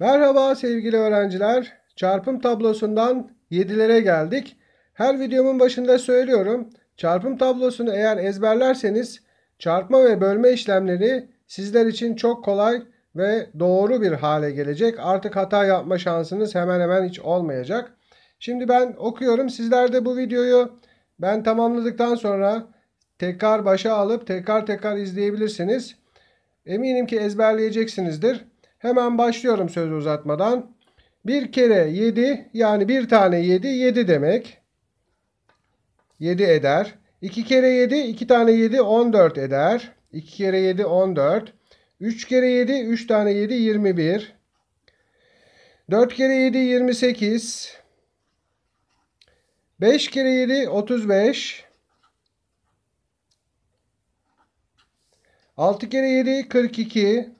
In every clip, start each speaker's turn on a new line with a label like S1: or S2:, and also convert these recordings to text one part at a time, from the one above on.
S1: Merhaba sevgili öğrenciler. Çarpım tablosundan 7'lere geldik. Her videomun başında söylüyorum. Çarpım tablosunu eğer ezberlerseniz çarpma ve bölme işlemleri sizler için çok kolay ve doğru bir hale gelecek. Artık hata yapma şansınız hemen hemen hiç olmayacak. Şimdi ben okuyorum. Sizler de bu videoyu ben tamamladıktan sonra tekrar başa alıp tekrar tekrar izleyebilirsiniz. Eminim ki ezberleyeceksinizdir. Hemen başlıyorum sözü uzatmadan. Bir kere 7 yani bir tane 7 7 demek. 7 eder. 2 kere 7 2 tane 7 14 eder. 2 kere 7 14. 3 kere 7 3 tane 7 21. 4 kere 7 28. 5 kere 7 35. 6 kere 7 42.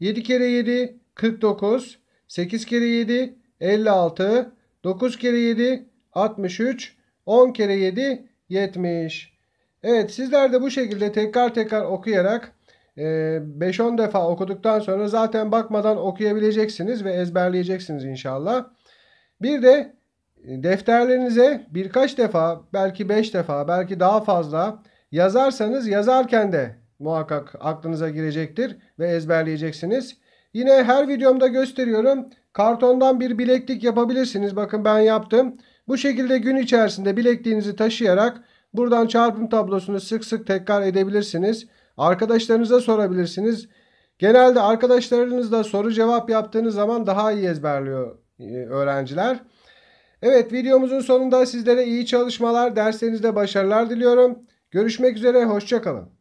S1: 7 kere 7 49. 8 kere 7 56. 9 kere 7 63. 10 kere 7 70. Evet sizler de bu şekilde tekrar tekrar okuyarak 5-10 e, defa okuduktan sonra zaten bakmadan okuyabileceksiniz ve ezberleyeceksiniz inşallah. Bir de e, defterlerinize birkaç defa belki 5 defa belki daha fazla yazarsanız yazarken de muhakkak aklınıza girecektir ve ezberleyeceksiniz. Yine her videomda gösteriyorum. Kartondan bir bileklik yapabilirsiniz. Bakın ben yaptım. Bu şekilde gün içerisinde bilekliğinizi taşıyarak buradan çarpım tablosunu sık sık tekrar edebilirsiniz. Arkadaşlarınıza sorabilirsiniz. Genelde arkadaşlarınızla soru cevap yaptığınız zaman daha iyi ezberliyor e, öğrenciler. Evet videomuzun sonunda sizlere iyi çalışmalar, derslerinizde başarılar diliyorum. Görüşmek üzere, hoşçakalın.